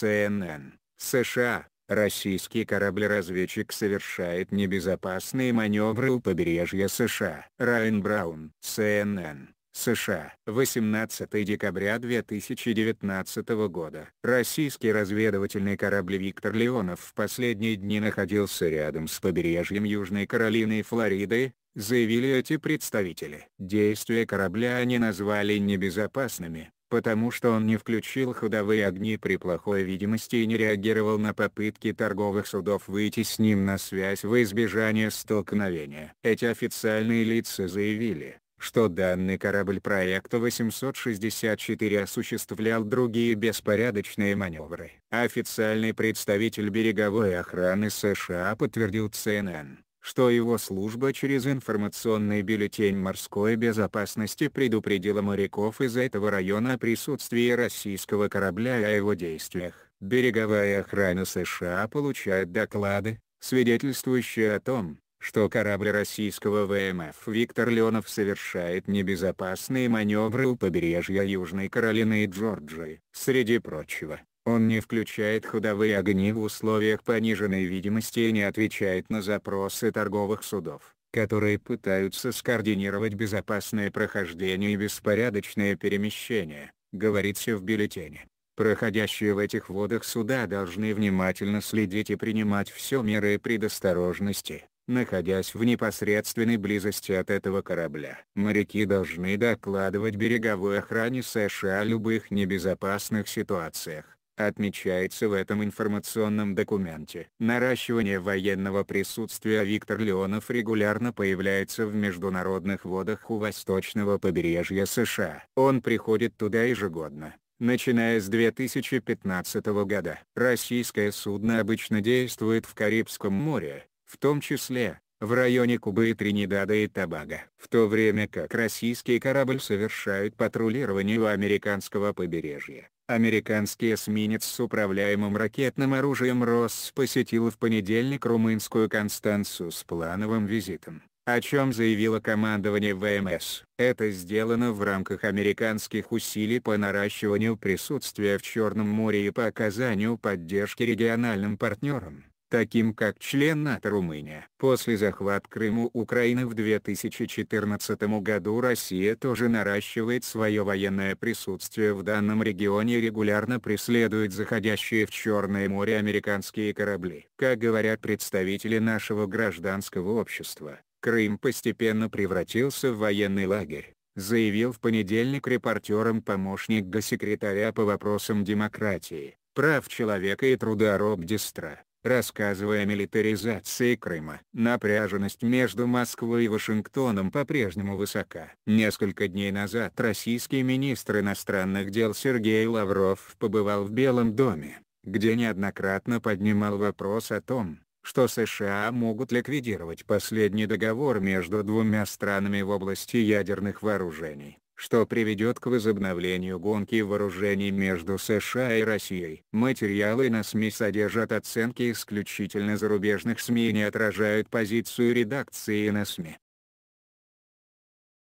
CNN, США, российский корабль-разведчик совершает небезопасные маневры у побережья США. Райан Браун, CNN, США. 18 декабря 2019 года. Российский разведывательный корабль «Виктор Леонов» в последние дни находился рядом с побережьем Южной Каролины и Флориды, заявили эти представители. Действия корабля они назвали небезопасными потому что он не включил ходовые огни при плохой видимости и не реагировал на попытки торговых судов выйти с ним на связь во избежание столкновения. Эти официальные лица заявили, что данный корабль проекта 864 осуществлял другие беспорядочные маневры. Официальный представитель береговой охраны США подтвердил CNN что его служба через информационный бюллетень морской безопасности предупредила моряков из этого района о присутствии российского корабля и о его действиях. Береговая охрана США получает доклады, свидетельствующие о том, что корабль российского ВМФ «Виктор Леонов» совершает небезопасные маневры у побережья Южной Каролины и Джорджии. Среди прочего, он не включает ходовые огни в условиях пониженной видимости и не отвечает на запросы торговых судов, которые пытаются скоординировать безопасное прохождение и беспорядочное перемещение, говорится в бюллетене. Проходящие в этих водах суда должны внимательно следить и принимать все меры предосторожности, находясь в непосредственной близости от этого корабля. Моряки должны докладывать береговой охране США о любых небезопасных ситуациях, Отмечается в этом информационном документе. Наращивание военного присутствия Виктор Леонов регулярно появляется в международных водах у восточного побережья США. Он приходит туда ежегодно. Начиная с 2015 года, российское судно обычно действует в Карибском море, в том числе, в районе Кубы и Тринидада и Тобаго. В то время как российский корабль совершает патрулирование у американского побережья. Американский эсминец с управляемым ракетным оружием «Росс» посетил в понедельник румынскую Констанцию с плановым визитом, о чем заявило командование ВМС. Это сделано в рамках американских усилий по наращиванию присутствия в Черном море и по оказанию поддержки региональным партнерам таким как член НАТО Румыния. После захват Крыму Украины в 2014 году Россия тоже наращивает свое военное присутствие в данном регионе и регулярно преследует заходящие в Черное море американские корабли. Как говорят представители нашего гражданского общества, Крым постепенно превратился в военный лагерь заявил в понедельник репортерам помощник госсекретаря по вопросам демократии, прав человека и труда Роб Дистра. Рассказывая о милитаризации Крыма, напряженность между Москвой и Вашингтоном по-прежнему высока. Несколько дней назад российский министр иностранных дел Сергей Лавров побывал в Белом доме, где неоднократно поднимал вопрос о том, что США могут ликвидировать последний договор между двумя странами в области ядерных вооружений что приведет к возобновлению гонки вооружений между США и Россией. Материалы на СМИ содержат оценки исключительно зарубежных СМИ и не отражают позицию редакции на СМИ.